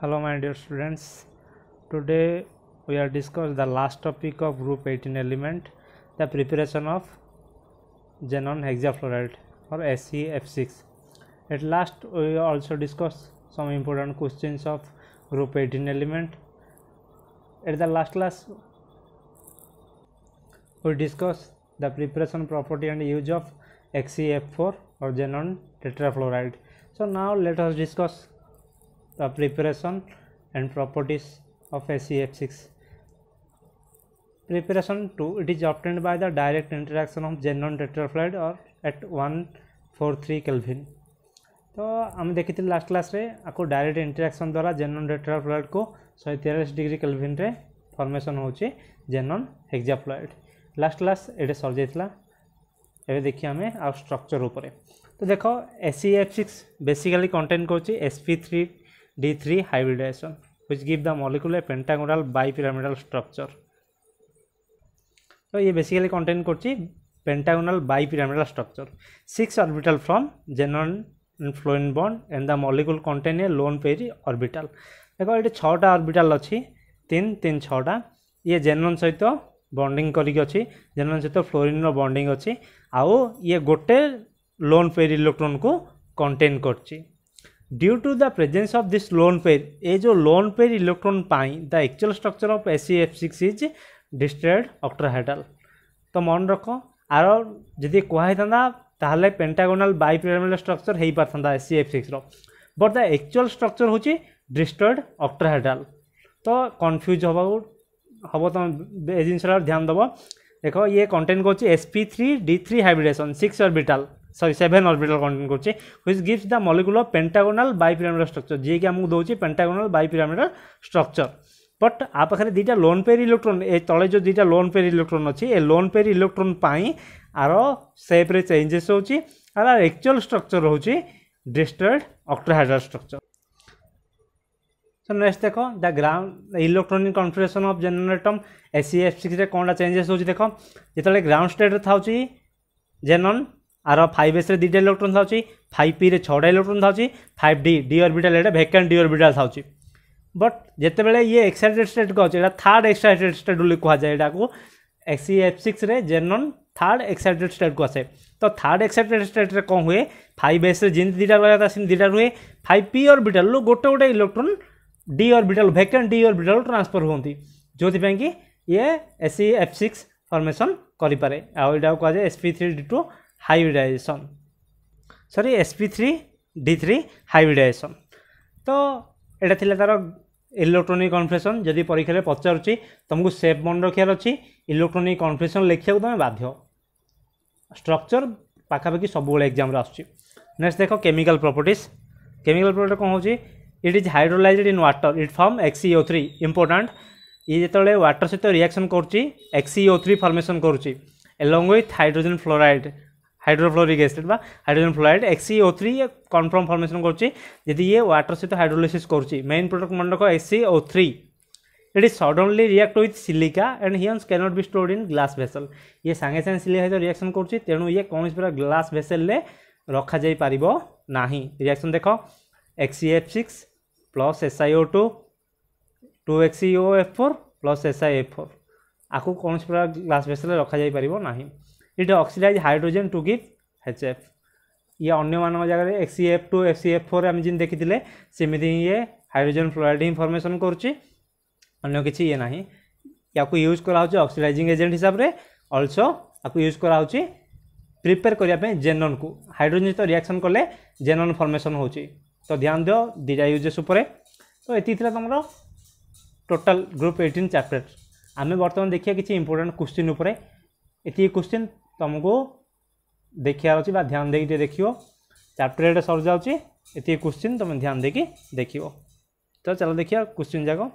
hello my dear students today we are discuss the last topic of group 18 element the preparation of xenon hexafluoride or scf 6 at last we also discuss some important questions of group 18 element at the last class we discuss the preparation property and use of XEF4 or xenon tetrafluoride so now let us discuss the preparation and properties of SEF6. Preparation 2 it is obtained by the direct interaction of xenon tetrafluoride or at 143 Kelvin. तो आम देखी last class रे आपको direct interaction द्वारा जेनन tetrafluoride को शहे तेरस degree kelvin रे फर्मेसन हो जेनन हेक्जाफ्लोइड लास्ट क्लास ये सर जाता एवं देखिए आम आउ स्ट्रक्चर उपर तो देख S C F six basically contain करुच्ची S D3 hybridization which give the molecule a pentagonal bipyramidal structure. So, ये basically contain করছি pentagonal bipyramidal structure. Six orbital from xenon and fluorine bond and the molecule contain a lone pair orbital. দেখো এটি ছটা orbital ଅଛି তিন তিন ছটা ইয়ে জেনন সহিত বন্ডিং করিকি ଅଛି জেনন সহিত ফ্লোরিনর বন্ডিং ଅଛି ଆଉ ଇଏ ଗୋଟେ ଲୋନ୍ ପେରି ଇଲେକ୍ଟ୍ରୋନ୍କୁ କଣ୍ଟେନ୍ କରୁଛି due to the presence of this lone pair ये जो lone pair electron the actual structure of S C F six is distorted octahedral तो मन रख आर जदि कहता ताहले पेंटागोनाल बाइपिरामिडल स्ट्रक्चर हो पारता S C F six but the actual structure हूँ डिस्ट्रयड अक्ट्राहेडाल तो कन्फ्यूज हम हम तुम ए जिनटा ध्यान देव देख ये कंटेन्ट कर SP three D three hybridisation six orbital sorry seven orbital content করছে which gives the molecular pentagonal bipyramidal structure যিয়েকি আমাকে দেଉଛି pentagonal bipyramidal structure but আ পাখে দুইটা লোন পেয়ার ইলেকট্রোন এ তলে যে দুইটা লোন পেয়ার ইলেকট্রোন অছি এ লোন পেয়ার ইলেকট্রোন পাই আর সেপ্রে চেঞ্জেস হচ্ছে আর আর একচুয়াল স্ট্রকচর হচ্ছে ডিস্টর্ড অক্টোহাইড্রাল স্ট্রকচর তো নেক্সট দেখ the ground electronic configuration of জেনারেটম এসি এফ সিক্সরে কোনটা চেঞ্জেস হচ্ছে দেখ যেতবে গ্রাউন্ড স্টেট্রে থাকছে জেনন आर फाइव एस दुटा इलेक्ट्रोन था फाइव पी रे छा इलेक्ट्रोन था फाइव डी डी अर्बिटाल ये भैकांट डी अर्बिटाल था बट जिते ये एक्साइटेड स्टेट को अच्छे थार्ड एक्साइटेड स्टेट बोली कहुए यहाँ F six xenon third excited state को आसे तो थार्ड एक्साइटेड स्टेट रे कौन हुए फाइव एस जिन दुटा रहा था दुटा रुहे फाइव पी अर्बिटाल गोटे गोटे electron D orbital vacant D orbital transfer हूँ जो कि ये एसी एफ सिक्स फर्मेसन କରିପାରେ ଆଉ ଏଇଟାକୁ କୁହାଯାଏ S P three hybridization sorry sp3 d3 hybridization তো এটা ଥିଲା তার ইলেকট্রোনিক কনফ্রেসন যদি পরীক্ষায় পচারুছি তোমাকে সেপ মনে রক্ষার অছি ইলেকট্রোনিক কনফ্রেসন লেখা তুমি বাধ্য স্ট্রকচর পাখাপাখি সবুলে এক্সামে আসছে নেক্সট দেখো কেমিকাল প্রপর্টিজ কেমিকাল প্রপর্টি কম হচ্ছে it is hydrolysed in water it form XO three important ଇଏ ଯେତେବେଳେ ୱାଟର୍ ସହିତ ରିଆକ୍ସନ୍ କରୁଛି ଏକ୍ସିଓ ଥ୍ରୀ ଫର୍ମେସନ୍ କରୁଛି along with hydrogen fluoride hydrofluoric acid বা hydrogen fluoride XO three confirm formation করছে যদি ইয়ে ওয়াটার সহ হাইড্রোলাইসিস করছে মেইন প্রোডক্ট মনে রাখ XO three it is suddenly react with silica and hence cannot be stored in glass vessel ये सांगे सांगे silica सहित रिएक्शन करुच्ची तेणु ये कौन प्रकार ग्लास भेसेल रे रखा जाई पारिबो नाही रिएक्शन देख XF six plus SIO two to XO F four plus SIF four आपको कौन प्रकार ग्लास भेसेल रखा जाई पारिबो नाही it oxidizes hydrogen to give hf ये अन्य जगह X F two F C F four आम जिन देखी सेमती ही ये हाइड्रोजेन फ्लोराइड ही फर्मेसन करुच्च किसी ये ना या यूज कराऊ अक्सीडाइजिंग एजेंट हिसाब से अल्सो आपको यूज करा प्रिपेयर करने जेनन को हाइड्रोजेन सहित रिएक्शन कले जेनन फर्मेसन हो तो ध्यान दि दीटा यूजेस तो ये तुम टोटाल ग्रुप एटीन चैप्टर आम बर्तमान देखिए किसी इंपोर्टां क्वेश्चन उपर ये क्वेश्चन तुमको देखार अच्छी ध्यान दे देख चैप्टर सरी सर ये क्वेश्चन तुम ध्यान दे देख तो चलो देखिए क्वेश्चन जाक